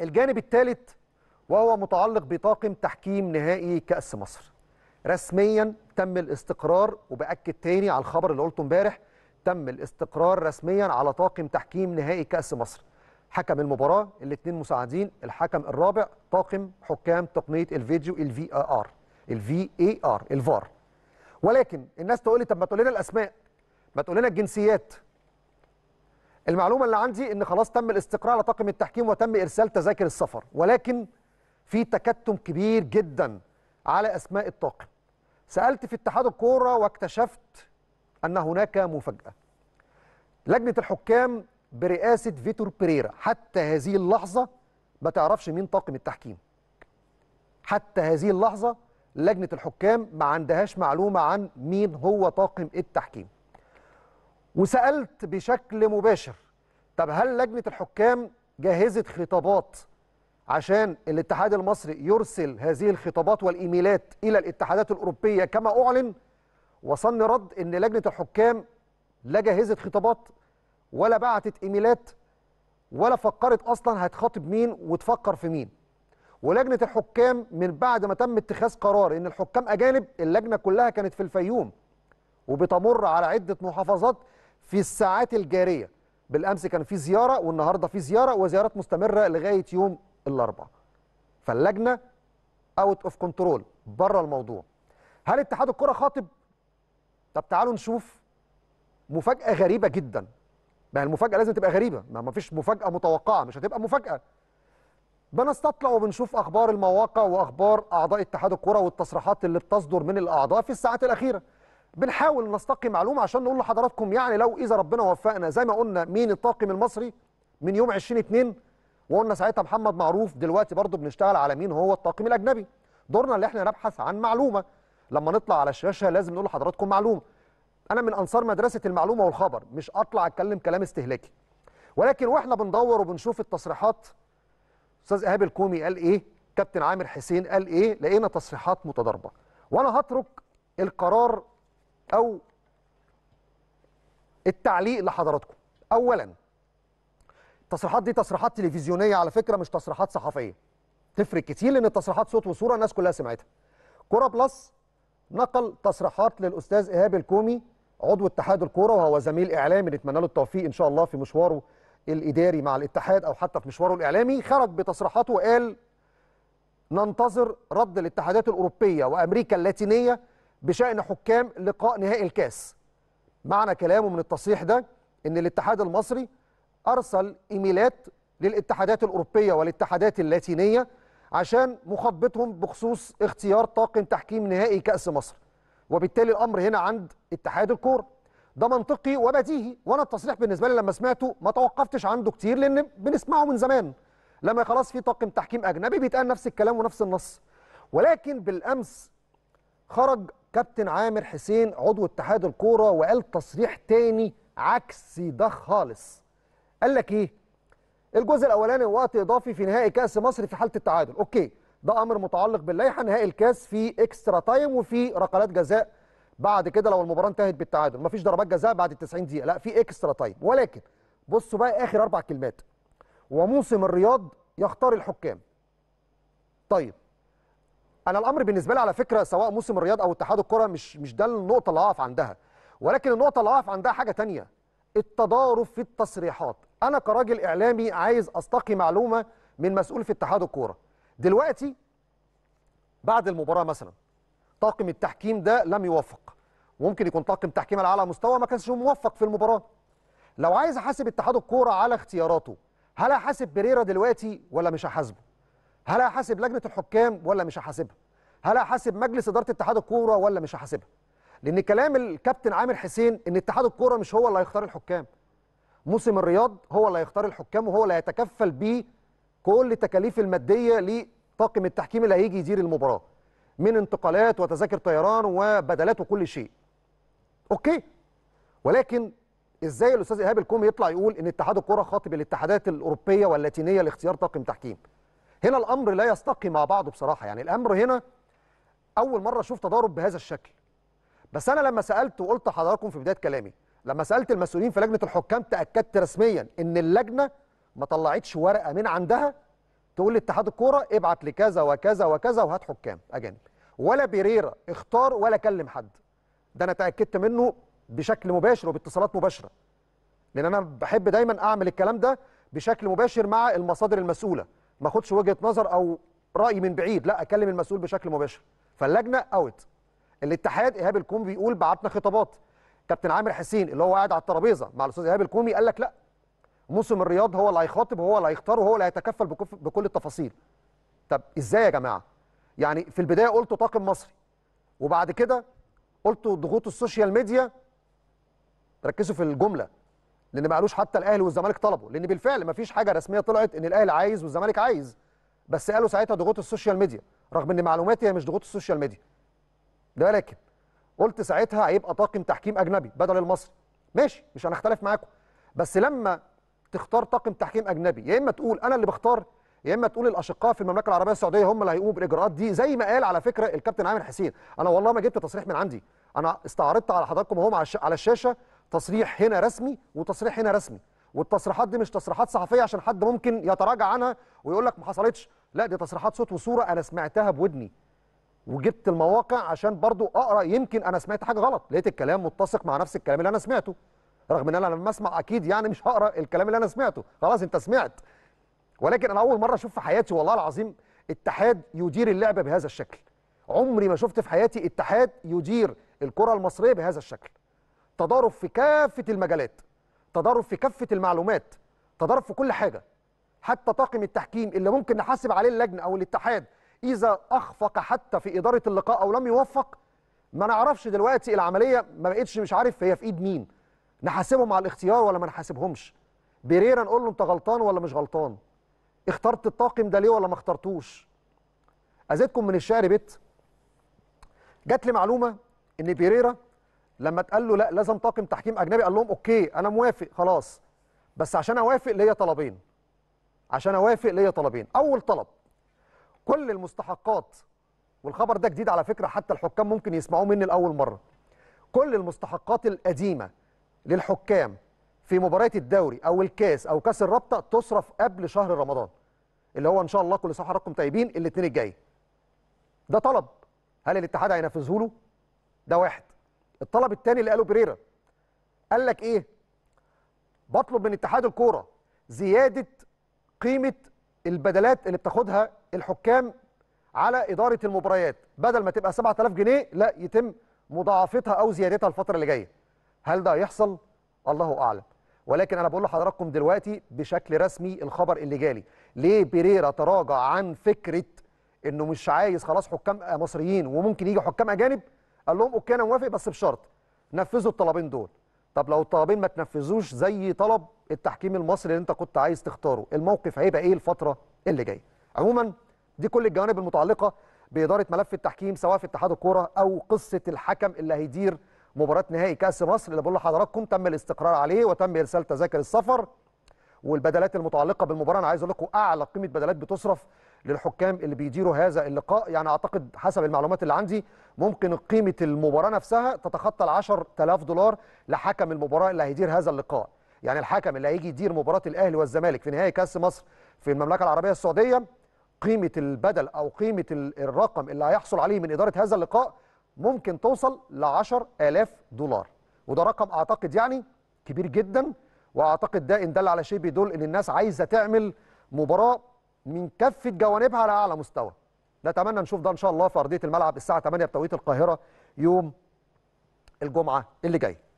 الجانب الثالث وهو متعلق بطاقم تحكيم نهائي كأس مصر رسميا تم الاستقرار وبأكد تاني على الخبر اللي قلته امبارح تم الاستقرار رسميا على طاقم تحكيم نهائي كأس مصر حكم المباراة الاثنين مساعدين الحكم الرابع طاقم حكام تقنية الفيديو الفي ار الفي اي ار الفار ولكن الناس تقول لي طب ما تقول لنا الاسماء ما تقول لنا الجنسيات المعلومه اللي عندي ان خلاص تم الاستقراء على طاقم التحكيم وتم ارسال تذاكر السفر ولكن في تكتم كبير جدا على اسماء الطاقم سالت في اتحاد الكوره واكتشفت ان هناك مفاجاه لجنه الحكام برئاسه فيتور بيريرا حتى هذه اللحظه ما تعرفش مين طاقم التحكيم حتى هذه اللحظه لجنه الحكام ما عندهاش معلومه عن مين هو طاقم التحكيم وسألت بشكل مباشر طب هل لجنة الحكام جهزت خطابات عشان الاتحاد المصري يرسل هذه الخطابات والإيميلات إلى الاتحادات الأوروبية كما أعلن وصلني رد إن لجنة الحكام لا جهزت خطابات ولا بعتت إيميلات ولا فكرت أصلا هتخاطب مين وتفكر في مين ولجنة الحكام من بعد ما تم اتخاذ قرار إن الحكام أجانب اللجنة كلها كانت في الفيوم وبتمر على عدة محافظات في الساعات الجارية بالأمس كان في زيارة والنهاردة في زيارة وزيارات مستمرة لغاية يوم الأربعاء فاللجنة اوت اوف كنترول بره الموضوع هل اتحاد الكرة خاطب؟ طب تعالوا نشوف مفاجأة غريبة جدا ما المفاجأة لازم تبقى غريبة ما فيش مفاجأة متوقعة مش هتبقى مفاجأة بنستطلع وبنشوف اخبار المواقع واخبار اعضاء اتحاد الكره والتصريحات اللي بتصدر من الاعضاء في الساعات الاخيره بنحاول نستقي معلومه عشان نقول لحضراتكم يعني لو اذا ربنا وفقنا زي ما قلنا مين الطاقم المصري من يوم 20 2 وقلنا ساعتها محمد معروف دلوقتي برضه بنشتغل على مين هو الطاقم الاجنبي دورنا اللي احنا نبحث عن معلومه لما نطلع على الشاشه لازم نقول لحضراتكم معلومه انا من انصار مدرسه المعلومه والخبر مش اطلع اتكلم كلام استهلاكي ولكن واحنا بندور وبنشوف التصريحات استاذ ايهاب الكومي قال ايه كابتن عامر حسين قال ايه لقينا تصريحات متضاربه وانا هترك القرار او التعليق لحضراتكم اولا التصريحات دي تصريحات تلفزيونيه على فكره مش تصريحات صحفيه تفرق كتير لان التصريحات صوت وصوره الناس كلها سمعتها كوره بلس نقل تصريحات للاستاذ ايهاب الكومي عضو اتحاد الكوره وهو زميل اعلامي نتمنى له التوفيق ان شاء الله في مشواره الاداري مع الاتحاد او حتى في مشواره الاعلامي خرج بتصريحاته وقال ننتظر رد الاتحادات الاوروبيه وامريكا اللاتينيه بشأن حكام لقاء نهائي الكاس معنى كلامه من التصريح ده ان الاتحاد المصري ارسل ايميلات للاتحادات الاوروبيه والاتحادات اللاتينيه عشان مخاطبتهم بخصوص اختيار طاقم تحكيم نهائي كاس مصر وبالتالي الامر هنا عند اتحاد الكوره ده منطقي وبديهي وانا التصريح بالنسبه لي لما سمعته ما توقفتش عنده كتير لان بنسمعه من زمان لما خلاص في طاقم تحكيم اجنبي بيتقال نفس الكلام ونفس النص ولكن بالامس خرج كابتن عامر حسين عضو اتحاد الكوره وقال تصريح تاني عكسي ده خالص قال لك ايه الجزء الاولاني وقت اضافي في نهائي كاس مصر في حاله التعادل اوكي ده امر متعلق باللائحه نهائي الكاس في اكسترا تايم وفي ركلات جزاء بعد كده لو المباراه انتهت بالتعادل مفيش ضربات جزاء بعد ال 90 دقيقه لا في اكسترا تايم ولكن بصوا بقى اخر اربع كلمات وموسم الرياض يختار الحكام طيب انا الامر بالنسبه لي على فكره سواء موسم الرياض او اتحاد الكره مش مش ده النقطه اللي هقف عندها ولكن النقطه اللي هقف عندها حاجه تانية التضارب في التصريحات انا كراجل اعلامي عايز استقي معلومه من مسؤول في اتحاد الكوره دلوقتي بعد المباراه مثلا طاقم التحكيم ده لم يوفق ممكن يكون طاقم تحكيم على اعلى مستوى ما كانش موفق في المباراه لو عايز احاسب اتحاد الكوره على اختياراته هل هحاسب بريرا دلوقتي ولا مش هحاسبه هل هحاسب لجنه الحكام ولا مش هحاسبها هل هحاسب مجلس اداره اتحاد الكوره ولا مش هحاسبها لان كلام الكابتن عامر حسين ان اتحاد الكوره مش هو اللي هيختار الحكام موسم الرياض هو اللي هيختار الحكام وهو اللي هيتكفل بيه كل التكاليف الماديه لطاقم التحكيم اللي هيجي يدير المباراه من انتقالات وتذاكر طيران وبدلات وكل شيء اوكي ولكن ازاي الاستاذ ايهاب الكومي يطلع يقول ان اتحاد الكوره خاطب الاتحادات الاوروبيه واللاتينيه لاختيار طاقم تحكيم هنا الامر لا يستقي مع بعضه بصراحه يعني الامر هنا اول مره اشوف تضارب بهذا الشكل بس انا لما سالت وقلت حضراتكم في بدايه كلامي لما سالت المسؤولين في لجنه الحكام تاكدت رسميا ان اللجنه ما طلعتش ورقه من عندها تقول لاتحاد الكوره ابعت لكذا وكذا وكذا وهات حكام اجانب ولا بيريرا اختار ولا كلم حد ده انا تاكدت منه بشكل مباشر وباتصالات مباشره لان انا بحب دايما اعمل الكلام ده بشكل مباشر مع المصادر المسؤوله ما اخدش وجهه نظر او راي من بعيد لا اكلم المسؤول بشكل مباشر فاللجنه اوت الاتحاد ايهاب الكومي بيقول بعتنا خطابات كابتن عامر حسين اللي هو قاعد على الترابيزه مع الاستاذ ايهاب الكومي قال لك لا موسم الرياض هو اللي هيخاطب هو اللي هيختار وهو اللي هيتكفل بكل التفاصيل طب ازاي يا جماعه يعني في البدايه قلتوا طاقم مصري وبعد كده قلتوا ضغوط السوشيال ميديا ركزوا في الجمله لان ما قالوش حتى الاهلي والزمالك طلبوا لان بالفعل ما فيش حاجه رسميه طلعت ان الاهلي عايز والزمالك عايز بس قالوا ساعتها ضغوط السوشيال ميديا رغم ان معلوماتي هي مش ضغوط السوشيال ميديا لكن قلت ساعتها هيبقى طاقم تحكيم اجنبي بدل المصري ماشي مش هنختلف معاكم بس لما تختار طاقم تحكيم اجنبي يا اما تقول انا اللي بختار يا اما تقول الاشقاء في المملكه العربيه السعوديه هم اللي هيقوموا بالاجراءات دي زي ما قال على فكره الكابتن عامر حسين انا والله ما جبت تصريح من عندي انا استعرضت على حضراتكم اهو على الشاشه تصريح هنا رسمي وتصريح هنا رسمي والتصريحات دي مش تصريحات صحفيه عشان حد ممكن يتراجع عنها ويقول لك ما حصلتش لا دي تصريحات صوت وصوره انا سمعتها بودني وجبت المواقع عشان برضو اقرا يمكن انا سمعت حاجه غلط لقيت الكلام متسق مع نفس الكلام اللي انا سمعته رغم ان انا لما اسمع اكيد يعني مش هقرا الكلام اللي انا سمعته خلاص انت سمعت ولكن انا اول مره اشوف في حياتي والله العظيم اتحاد يدير اللعبه بهذا الشكل عمري ما شفت في حياتي اتحاد يدير الكره المصريه بهذا الشكل تضارب في كافه المجالات تضارب في كافه المعلومات تضارب في كل حاجه حتى طاقم التحكيم اللي ممكن نحاسب عليه اللجنه او الاتحاد اذا اخفق حتى في اداره اللقاء او لم يوفق ما نعرفش دلوقتي العمليه ما بقتش مش عارف هي في ايد مين نحاسبهم على الاختيار ولا ما نحاسبهمش بيريرا نقول له انت غلطان ولا مش غلطان اخترت الطاقم ده ليه ولا ما اخترتوش ازيدكم من الشعر بيت جات لي معلومه ان بيريرا لما اتقال له لا لازم طاقم تحكيم اجنبي قال لهم اوكي انا موافق خلاص بس عشان اوافق ليا طلبين عشان اوافق ليا طلبين اول طلب كل المستحقات والخبر ده جديد على فكره حتى الحكام ممكن يسمعوه مني لاول مره كل المستحقات القديمه للحكام في مباراه الدوري او الكاس او كاس الرابطه تصرف قبل شهر رمضان اللي هو ان شاء الله كل صحه رقم طيبين الاثنين الجاي ده طلب هل الاتحاد هينفذه له ده واحد الطلب الثاني اللي قاله بريرا قال لك ايه بطلب من اتحاد الكوره زياده قيمه البدلات اللي بتاخدها الحكام على اداره المباريات بدل ما تبقى 7000 جنيه لا يتم مضاعفتها او زيادتها الفتره اللي جايه هل ده هيحصل الله اعلم ولكن انا بقول لحضراتكم دلوقتي بشكل رسمي الخبر اللي جالي ليه بيريرا تراجع عن فكره انه مش عايز خلاص حكام مصريين وممكن يجي حكام اجانب قال لهم اوكي انا موافق بس بشرط نفذوا الطلبين دول طب لو الطلبين ما تنفذوش زي طلب التحكيم المصري اللي انت كنت عايز تختاره الموقف هيبقى ايه الفتره اللي جايه عموما دي كل الجوانب المتعلقه باداره ملف التحكيم سواء في اتحاد الكوره او قصه الحكم اللي هيدير مباراه نهائي كاس مصر اللي بقول لحضراتكم تم الاستقرار عليه وتم ارسال تذاكر السفر والبدلات المتعلقه بالمباراه انا عايز اقول لكم اعلى قيمه بدلات بتصرف للحكام اللي بيديروا هذا اللقاء يعني اعتقد حسب المعلومات اللي عندي ممكن قيمه المباراه نفسها تتخطى ال 10000 دولار لحكم المباراه اللي هيدير هذا اللقاء يعني الحكم اللي هيجي يدير مباراه الاهلي والزمالك في نهائي كاس مصر في المملكه العربيه السعوديه قيمه البدل او قيمه الرقم اللي هيحصل عليه من اداره هذا اللقاء ممكن توصل ل 10000 دولار وده رقم اعتقد يعني كبير جدا واعتقد ده ان دل على شيء بيدل ان الناس عايزه تعمل مباراه من كافه جوانبها على اعلى مستوى نتمنى نشوف ده ان شاء الله في ارضيه الملعب الساعه 8 بتوقيت القاهره يوم الجمعه اللي جايه